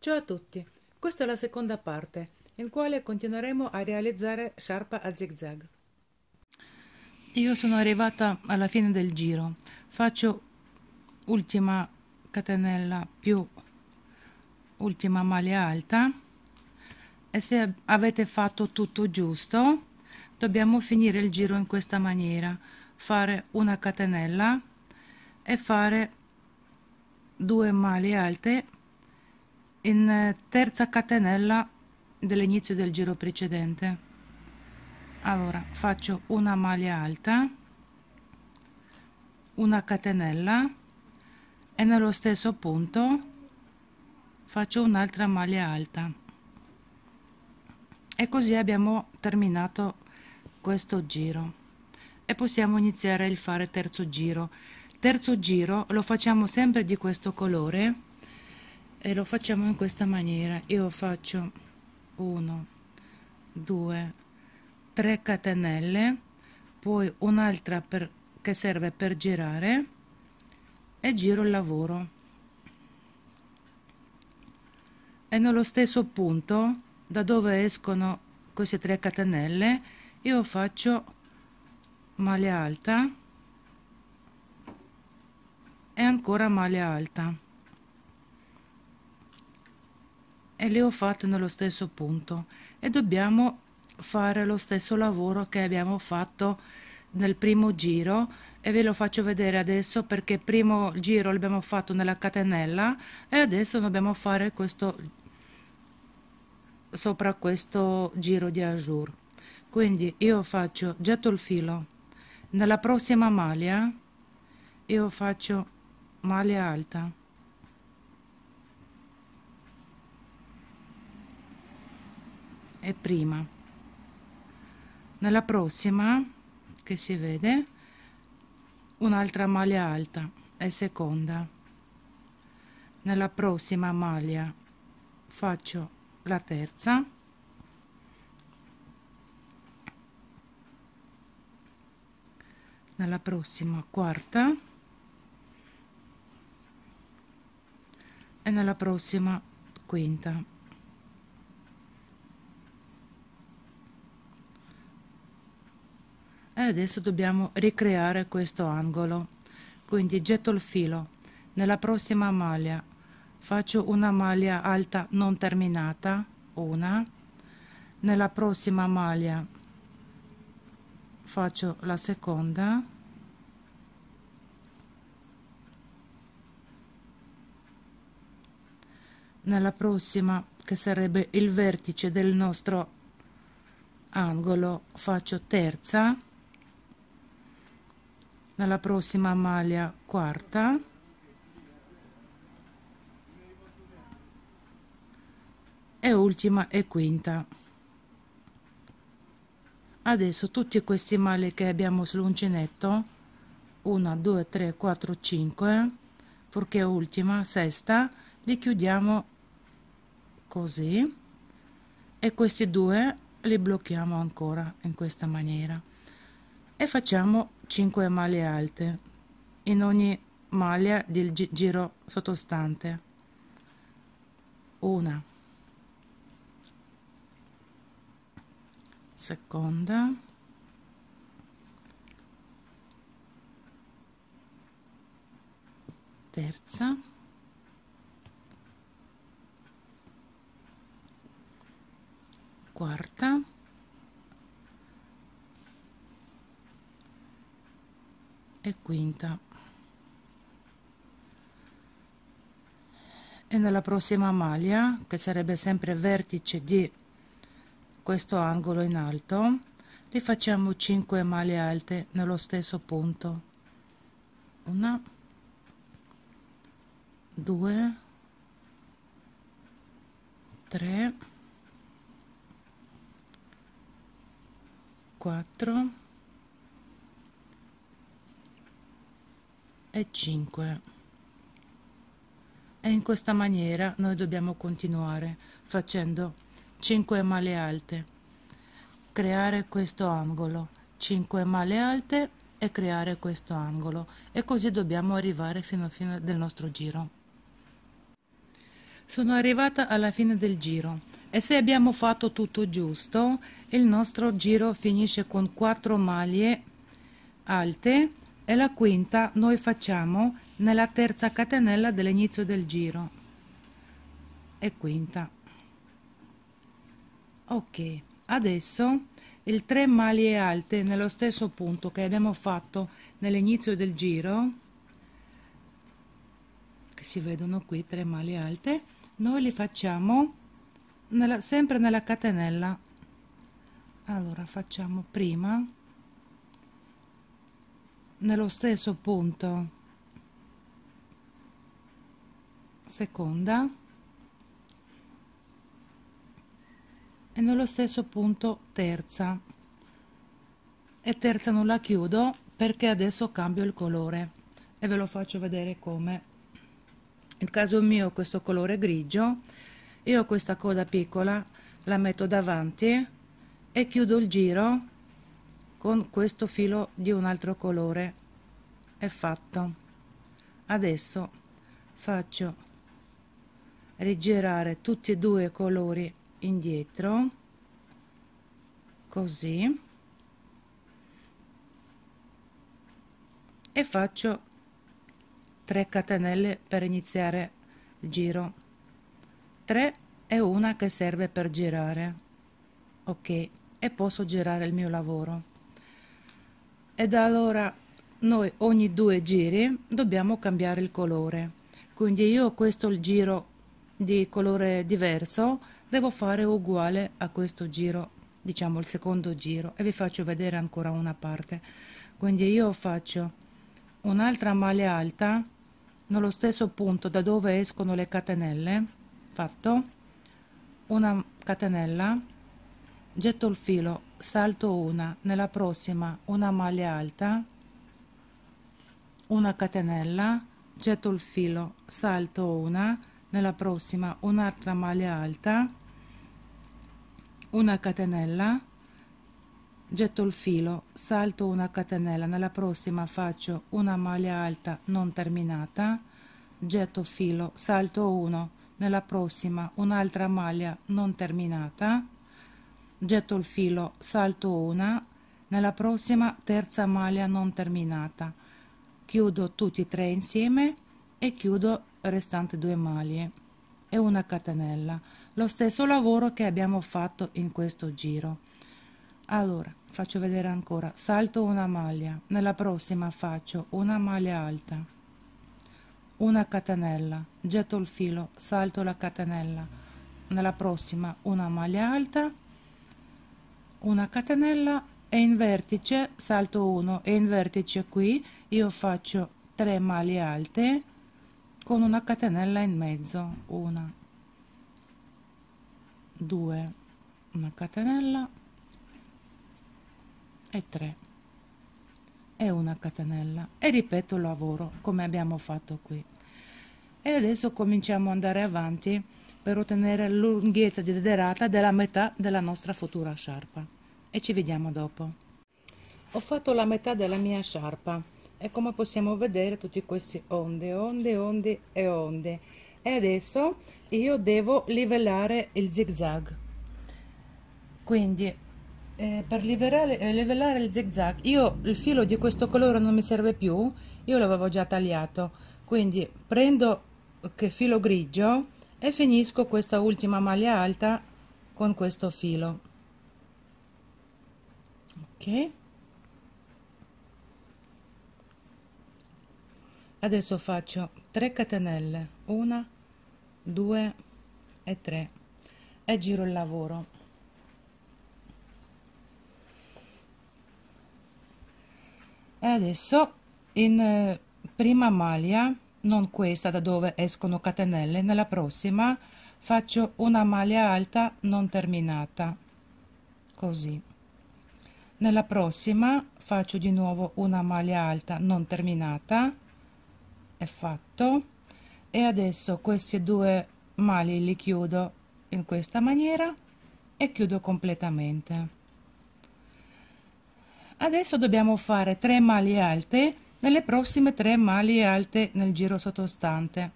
Ciao a tutti, questa è la seconda parte, in quale continueremo a realizzare sciarpa a zig zag. Io sono arrivata alla fine del giro, faccio ultima catenella più ultima maglia alta e se avete fatto tutto giusto dobbiamo finire il giro in questa maniera fare una catenella e fare due maglie alte in eh, terza catenella dell'inizio del giro precedente allora faccio una maglia alta una catenella e nello stesso punto faccio un'altra maglia alta e così abbiamo terminato questo giro e possiamo iniziare il fare terzo giro terzo giro lo facciamo sempre di questo colore e lo facciamo in questa maniera io faccio 1 2 3 catenelle poi un'altra per che serve per girare e giro il lavoro e nello stesso punto da dove escono queste 3 catenelle io faccio maglia alta e ancora maglia alta e le ho fatte nello stesso punto e dobbiamo fare lo stesso lavoro che abbiamo fatto nel primo giro e ve lo faccio vedere adesso perché primo giro l'abbiamo fatto nella catenella e adesso dobbiamo fare questo sopra questo giro di ajour quindi io faccio getto il filo nella prossima maglia io faccio maglia alta e prima nella prossima che si vede un'altra maglia alta e seconda nella prossima maglia faccio la terza nella prossima quarta e nella prossima quinta e adesso dobbiamo ricreare questo angolo quindi getto il filo nella prossima maglia faccio una maglia alta non terminata una nella prossima maglia faccio la seconda nella prossima che sarebbe il vertice del nostro angolo faccio terza nella prossima maglia quarta e ultima e quinta adesso tutti questi mali che abbiamo sull'uncinetto 1 2 3 4 5 perché ultima sesta li chiudiamo così e questi due li blocchiamo ancora in questa maniera e facciamo 5 maglie alte, in ogni maglia del gi giro sottostante. 1 seconda terza quarta e quinta e nella prossima maglia che sarebbe sempre vertice di questo angolo in alto facciamo 5 maglie alte nello stesso punto una due tre quattro e 5 e in questa maniera noi dobbiamo continuare facendo 5 male alte creare questo angolo 5 male alte e creare questo angolo e così dobbiamo arrivare fino alla fine del nostro giro sono arrivata alla fine del giro e se abbiamo fatto tutto giusto il nostro giro finisce con 4 maglie alte e la quinta noi facciamo nella terza catenella dell'inizio del giro e quinta ok adesso il 3 maglie alte nello stesso punto che abbiamo fatto nell'inizio del giro che si vedono qui 3 maglie alte noi li facciamo nella, sempre nella catenella allora facciamo prima nello stesso punto seconda e nello stesso punto terza e terza non la chiudo perché adesso cambio il colore e ve lo faccio vedere come nel caso mio questo colore grigio io ho questa coda piccola la metto davanti e chiudo il giro con questo filo di un altro colore è fatto adesso faccio rigirare tutti e due i colori indietro così e faccio 3 catenelle per iniziare il giro 3 e una che serve per girare ok e posso girare il mio lavoro e da allora noi ogni due giri dobbiamo cambiare il colore quindi io questo giro di colore diverso devo fare uguale a questo giro diciamo il secondo giro e vi faccio vedere ancora una parte quindi io faccio un'altra maglia alta nello stesso punto da dove escono le catenelle fatto una catenella getto il filo salto una nella prossima una maglia alta una catenella getto il filo salto una nella prossima un'altra maglia alta una catenella getto il filo salto una catenella nella prossima faccio una maglia alta non terminata getto filo salto 1 nella prossima un'altra maglia non terminata getto il filo salto una nella prossima terza maglia non terminata chiudo tutti e tre insieme e chiudo restante due maglie e una catenella lo stesso lavoro che abbiamo fatto in questo giro allora faccio vedere ancora salto una maglia nella prossima faccio una maglia alta una catenella getto il filo salto la catenella nella prossima una maglia alta una catenella e in vertice salto 1 e in vertice qui io faccio 3 maglie alte con una catenella in mezzo una 2 una catenella e 3 e una catenella e ripeto il lavoro come abbiamo fatto qui e adesso cominciamo ad andare avanti per ottenere la lunghezza desiderata della metà della nostra futura sciarpa. E ci vediamo dopo. Ho fatto la metà della mia sciarpa e come possiamo vedere tutti questi onde, onde, onde e onde. E adesso io devo livellare il zigzag. Quindi eh, per livellare, eh, livellare il zigzag, io il filo di questo colore non mi serve più, io l'avevo già tagliato. Quindi prendo eh, che filo grigio e finisco questa ultima maglia alta con questo filo ok adesso faccio 3 catenelle 1 2 e 3 e giro il lavoro e adesso in eh, prima maglia non questa da dove escono catenelle nella prossima faccio una maglia alta non terminata così nella prossima faccio di nuovo una maglia alta non terminata è fatto e adesso questi due mali li chiudo in questa maniera e chiudo completamente adesso dobbiamo fare 3 maglie alte nelle prossime tre maglie alte nel giro sottostante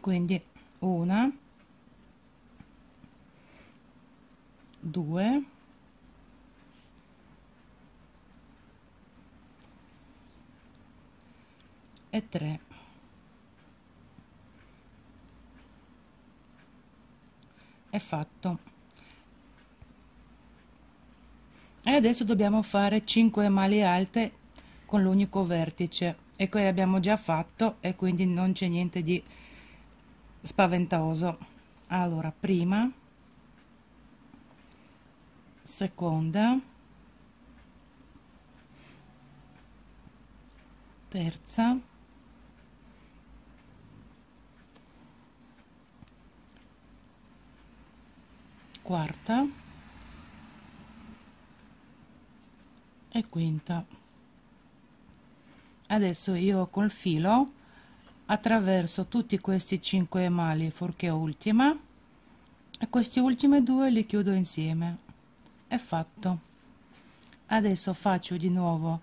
quindi una due e tre è fatto e adesso dobbiamo fare 5 maglie alte con l'unico vertice e qui abbiamo già fatto e quindi non c'è niente di spaventoso allora prima seconda terza quarta e quinta adesso io col filo attraverso tutti questi 5 mali forché ultima e questi ultimi due li chiudo insieme è fatto adesso faccio di nuovo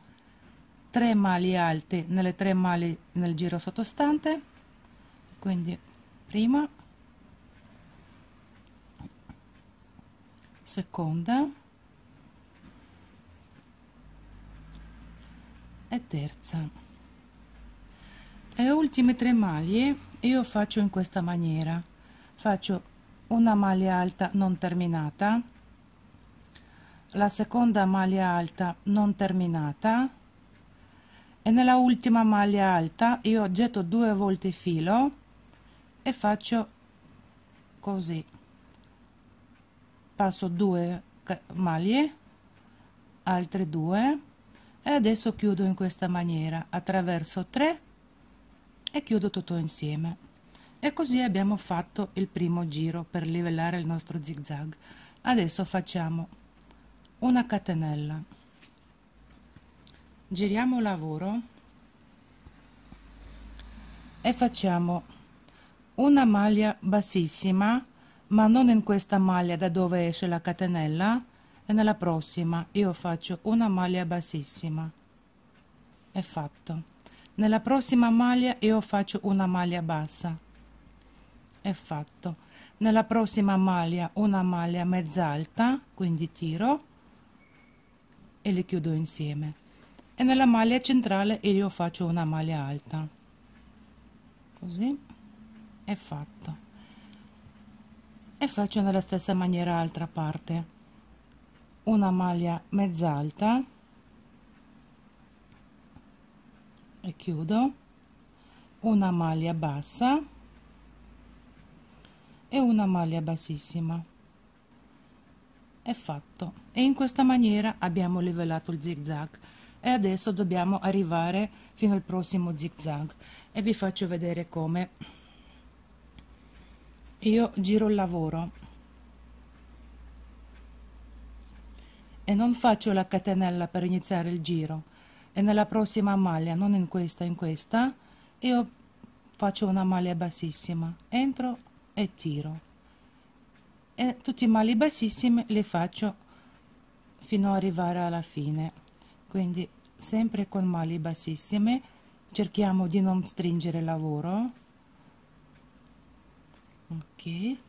3 mali alte nelle 3 mali nel giro sottostante quindi prima seconda e terza le ultime tre maglie io faccio in questa maniera faccio una maglia alta non terminata la seconda maglia alta non terminata e nella ultima maglia alta io getto due volte il filo e faccio così passo due maglie altre due e adesso chiudo in questa maniera attraverso 3 e chiudo tutto insieme e così abbiamo fatto il primo giro per livellare il nostro zigzag adesso facciamo una catenella giriamo lavoro e facciamo una maglia bassissima ma non in questa maglia da dove esce la catenella e nella prossima io faccio una maglia bassissima è fatto nella prossima maglia io faccio una maglia bassa è fatto nella prossima maglia una maglia mezz'alta quindi tiro e le chiudo insieme e nella maglia centrale io faccio una maglia alta così è fatto e faccio nella stessa maniera altra parte una maglia mezz'alta e chiudo una maglia bassa e una maglia bassissima è fatto e in questa maniera abbiamo livellato il zig zag e adesso dobbiamo arrivare fino al prossimo zig zag e vi faccio vedere come io giro il lavoro e non faccio la catenella per iniziare il giro e nella prossima maglia non in questa in questa io faccio una maglia bassissima entro e tiro e tutti i mali bassissimi li faccio fino ad arrivare alla fine quindi sempre con maglie bassissime cerchiamo di non stringere il lavoro ok